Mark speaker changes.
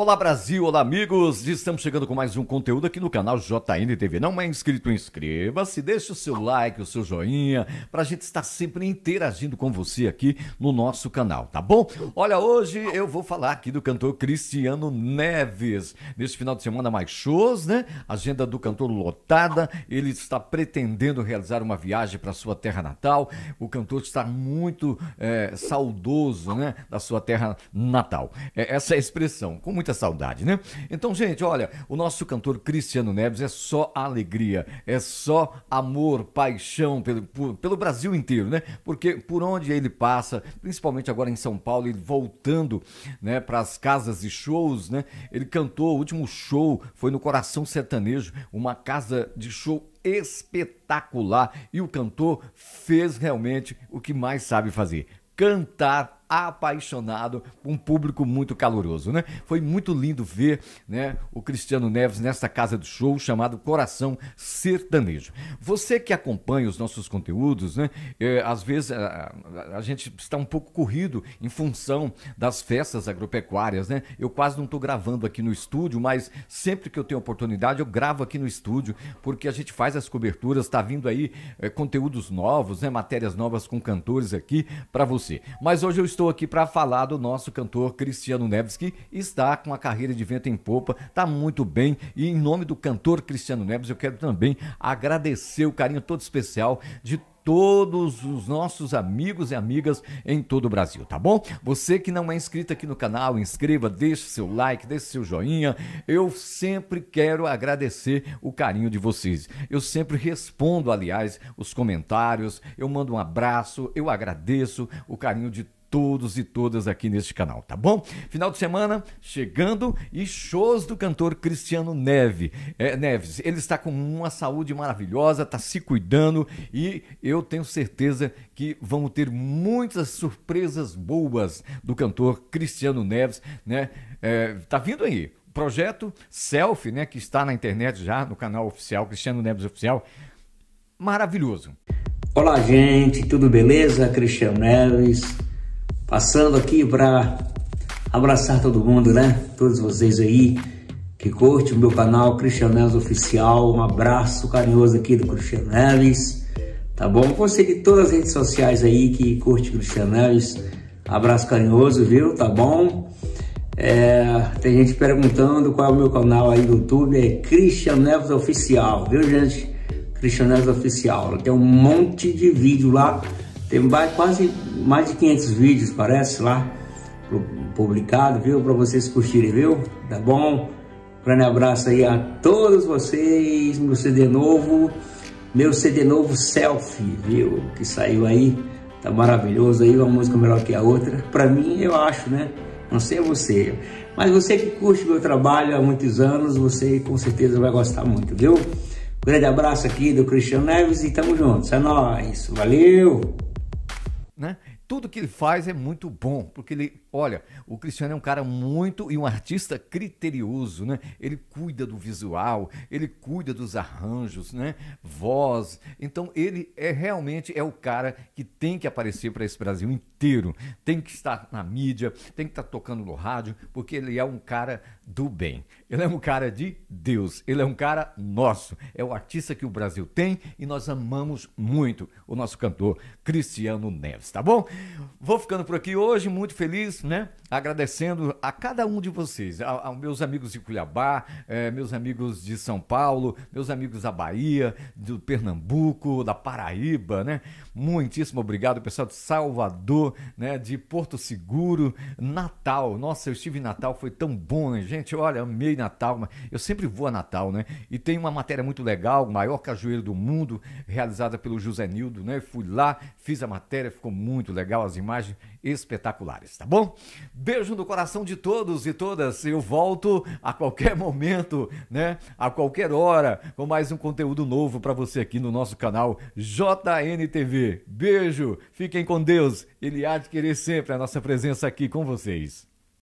Speaker 1: Olá Brasil, olá amigos, estamos chegando com mais um conteúdo aqui no canal JN TV. Não é inscrito, inscreva-se, deixe o seu like, o seu joinha, para a gente estar sempre interagindo com você aqui no nosso canal, tá bom? Olha, hoje eu vou falar aqui do cantor Cristiano Neves. Neste final de semana mais shows, né? Agenda do cantor lotada, ele está pretendendo realizar uma viagem para sua terra natal. O cantor está muito é, saudoso, né? Da sua terra natal. É, essa é a expressão, com muita muita saudade, né? Então, gente, olha, o nosso cantor Cristiano Neves é só alegria, é só amor, paixão pelo, por, pelo Brasil inteiro, né? Porque por onde ele passa, principalmente agora em São Paulo, ele voltando né, para as casas de shows, né? Ele cantou, o último show foi no Coração Sertanejo, uma casa de show espetacular. E o cantor fez realmente o que mais sabe fazer: cantar apaixonado, um público muito caloroso, né? Foi muito lindo ver, né, o Cristiano Neves nessa casa do show chamado Coração Sertanejo. Você que acompanha os nossos conteúdos, né, é, às vezes a, a, gente está um pouco corrido em função das festas agropecuárias, né? Eu quase não estou gravando aqui no estúdio, mas sempre que eu tenho oportunidade eu gravo aqui no estúdio porque a gente faz as coberturas, está vindo aí é, conteúdos novos, né, matérias novas com cantores aqui para você. Mas hoje eu estou estou aqui para falar do nosso cantor Cristiano Neves, que está com a carreira de vento em popa, está muito bem. E em nome do cantor Cristiano Neves, eu quero também agradecer o carinho todo especial de todos os nossos amigos e amigas em todo o Brasil, tá bom? Você que não é inscrito aqui no canal, inscreva, deixe seu like, deixe seu joinha. Eu sempre quero agradecer o carinho de vocês. Eu sempre respondo, aliás, os comentários, eu mando um abraço, eu agradeço o carinho de todos todos e todas aqui neste canal, tá bom? Final de semana chegando e shows do cantor Cristiano Neve, é, Neves. Ele está com uma saúde maravilhosa, está se cuidando e eu tenho certeza que vamos ter muitas surpresas boas do cantor Cristiano Neves, né? É, tá vindo aí. Projeto Selfie, né, que está na internet já, no canal oficial Cristiano Neves Oficial. Maravilhoso.
Speaker 2: Olá, gente, tudo beleza? Cristiano Neves Passando aqui para abraçar todo mundo, né? Todos vocês aí que curte o meu canal Cristian Oficial. Um abraço carinhoso aqui do Cristian tá bom? Você de todas as redes sociais aí que curte Cristian abraço carinhoso, viu? Tá bom? É, tem gente perguntando qual é o meu canal aí no YouTube, é Cristian Neves Oficial, viu gente? Cristian Neves Oficial, tem um monte de vídeo lá tem mais, quase mais de 500 vídeos, parece, lá publicado, viu? Para vocês curtirem, viu? Tá bom? Grande abraço aí a todos vocês, meu CD novo, meu CD novo selfie, viu? Que saiu aí, tá maravilhoso aí, uma música melhor que a outra. Para mim, eu acho, né? Não sei você, mas você que curte meu trabalho há muitos anos, você com certeza vai gostar muito, viu? Grande abraço aqui do Cristiano Neves e tamo juntos, é nóis, valeu!
Speaker 1: Né? Tudo que ele faz é muito bom, porque ele, olha, o Cristiano é um cara muito e um artista criterioso, né? Ele cuida do visual, ele cuida dos arranjos, né? Voz. Então ele é realmente é o cara que tem que aparecer para esse Brasil em inteiro. Tem que estar na mídia, tem que estar tocando no rádio, porque ele é um cara do bem. Ele é um cara de Deus, ele é um cara nosso. É o artista que o Brasil tem e nós amamos muito o nosso cantor Cristiano Neves, tá bom? Vou ficando por aqui hoje, muito feliz, né? Agradecendo a cada um de vocês, aos meus amigos de Cuiabá, eh, meus amigos de São Paulo, meus amigos da Bahia, do Pernambuco, da Paraíba, né? Muitíssimo obrigado, pessoal de Salvador, né, de Porto Seguro, Natal. Nossa, eu estive em Natal, foi tão bom, né, gente? Olha, amei Natal, mas eu sempre vou a Natal, né? E tem uma matéria muito legal, o maior cajueiro do mundo, realizada pelo José Nildo, né? Fui lá, fiz a matéria, ficou muito legal, as imagens espetaculares, tá bom? Beijo no coração de todos e todas. Eu volto a qualquer momento, né? A qualquer hora, com mais um conteúdo novo para você aqui no nosso canal JNTV. Beijo, fiquem com Deus. Ele há de querer sempre a nossa presença aqui com vocês.